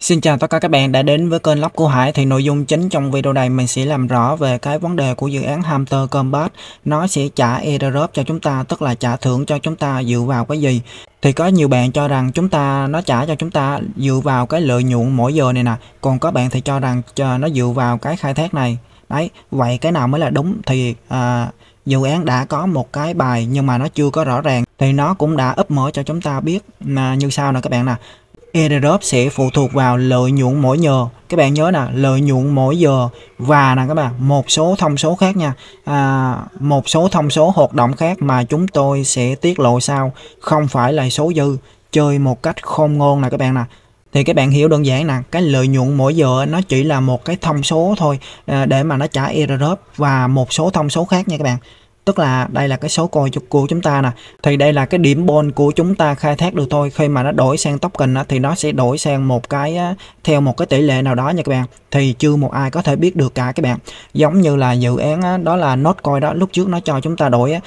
Xin chào tất cả các bạn đã đến với kênh Lóc của Hải thì nội dung chính trong video này mình sẽ làm rõ về cái vấn đề của dự án Hamster Combat nó sẽ trả airdrop cho chúng ta tức là trả thưởng cho chúng ta dựa vào cái gì thì có nhiều bạn cho rằng chúng ta nó trả cho chúng ta dựa vào cái lợi nhuận mỗi giờ này nè còn có bạn thì cho rằng nó dựa vào cái khai thác này đấy vậy cái nào mới là đúng thì à, dự án đã có một cái bài nhưng mà nó chưa có rõ ràng thì nó cũng đã ấp mở cho chúng ta biết à, như sau nè các bạn nè aerob sẽ phụ thuộc vào lợi nhuận mỗi giờ các bạn nhớ nè, lợi nhuận mỗi giờ và nè các bạn một số thông số khác nha à, một số thông số hoạt động khác mà chúng tôi sẽ tiết lộ sau không phải là số dư chơi một cách không ngon nè các bạn nè thì các bạn hiểu đơn giản nè, cái lợi nhuận mỗi giờ nó chỉ là một cái thông số thôi à, để mà nó trả aerob và một số thông số khác nha các bạn tức là đây là cái số coin cho của chúng ta nè thì đây là cái điểm bon của chúng ta khai thác được thôi khi mà nó đổi sang token á, thì nó sẽ đổi sang một cái theo một cái tỷ lệ nào đó nha các bạn thì chưa một ai có thể biết được cả các bạn giống như là dự án á, đó là nốt coin đó lúc trước nó cho chúng ta đổi á,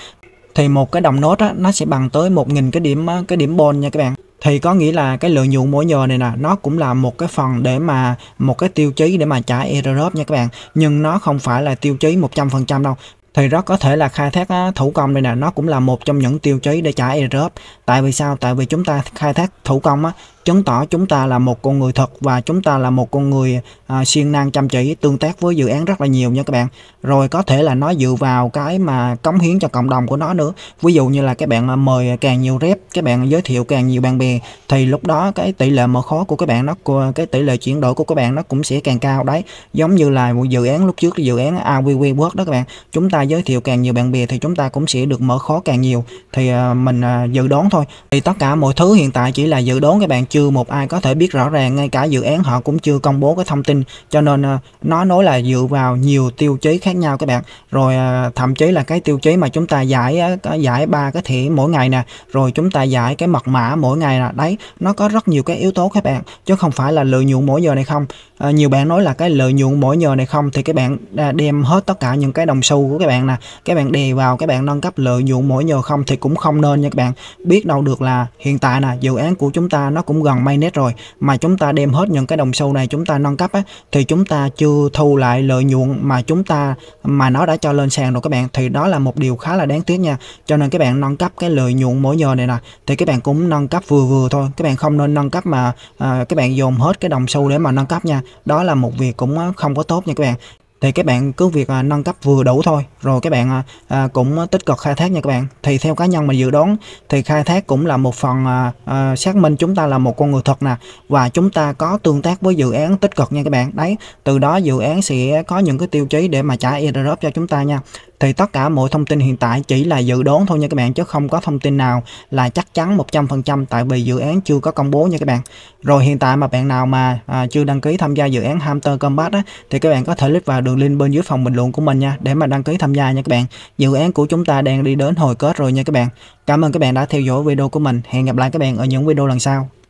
thì một cái đồng nốt á, nó sẽ bằng tới 1.000 cái điểm cái điểm bon nha các bạn thì có nghĩa là cái lợi nhuận mỗi giờ này nè nó cũng là một cái phần để mà một cái tiêu chí để mà trả airdrop nha các bạn nhưng nó không phải là tiêu chí 100% đâu thì rất có thể là khai thác thủ công đây nè nó cũng là một trong những tiêu chí để trả airdrop tại vì sao tại vì chúng ta khai thác thủ công á chứng tỏ chúng ta là một con người thật và chúng ta là một con người à, siêng năng chăm chỉ tương tác với dự án rất là nhiều nha các bạn rồi có thể là nó dựa vào cái mà cống hiến cho cộng đồng của nó nữa ví dụ như là các bạn à, mời càng nhiều rep các bạn giới thiệu càng nhiều bạn bè thì lúc đó cái tỷ lệ mở khó của các bạn nó cái tỷ lệ chuyển đổi của các bạn nó cũng sẽ càng cao đấy giống như là một dự án lúc trước dự án AWW Work đó các bạn chúng ta giới thiệu càng nhiều bạn bè thì chúng ta cũng sẽ được mở khó càng nhiều thì à, mình à, dự đoán thôi thì tất cả mọi thứ hiện tại chỉ là dự đoán các bạn chưa một ai có thể biết rõ ràng ngay cả dự án họ cũng chưa công bố cái thông tin cho nên ờ, nó nói là dựa vào nhiều tiêu chí khác nhau các bạn rồi ờ, thậm chí là cái tiêu chí mà chúng ta giải giải ba cái thẻ mỗi ngày nè rồi chúng ta giải cái mật mã mỗi ngày nè đấy nó có rất nhiều cái yếu tố các bạn chứ không phải là lợi nhuận mỗi giờ này không à, nhiều bạn nói là cái lợi nhuận mỗi giờ này không thì các bạn à, đem hết tất cả những cái đồng xu của các bạn nè các bạn đề vào các bạn nâng cấp lợi nhuận mỗi giờ không thì cũng không nên nha các bạn biết đâu được là hiện tại nè dự án của chúng ta nó cũng cũng gần mainnet rồi mà chúng ta đem hết những cái đồng sâu này chúng ta nâng cấp á, thì chúng ta chưa thu lại lợi nhuận mà chúng ta mà nó đã cho lên sàn rồi các bạn thì đó là một điều khá là đáng tiếc nha cho nên các bạn nâng cấp cái lợi nhuận mỗi giờ này nè thì các bạn cũng nâng cấp vừa vừa thôi các bạn không nên nâng cấp mà à, các bạn dồn hết cái đồng sâu để mà nâng cấp nha đó là một việc cũng không có tốt nha các bạn thì các bạn cứ việc à, nâng cấp vừa đủ thôi rồi các bạn à, à cũng tích cực khai thác nha các bạn thì theo cá nhân mình dự đoán thì khai thác cũng là một phần à, à, xác minh chúng ta là một con người thật nè và chúng ta có tương tác với dự án tích cực nha các bạn đấy từ đó dự án sẽ có những cái tiêu chí để mà trả airdrop cho chúng ta nha thì tất cả mọi thông tin hiện tại chỉ là dự đoán thôi nha các bạn chứ không có thông tin nào là chắc chắn 100% tại vì dự án chưa có công bố nha các bạn rồi hiện tại mà bạn nào mà à, chưa đăng ký tham gia dự án Hamster Combat á, thì các bạn có thể click vào đường link bên dưới phòng bình luận của mình nha để mà đăng ký tham gia nha các bạn dự án của chúng ta đang đi đến hồi kết rồi nha các bạn cảm ơn các bạn đã theo dõi video của mình hẹn gặp lại các bạn ở những video lần sau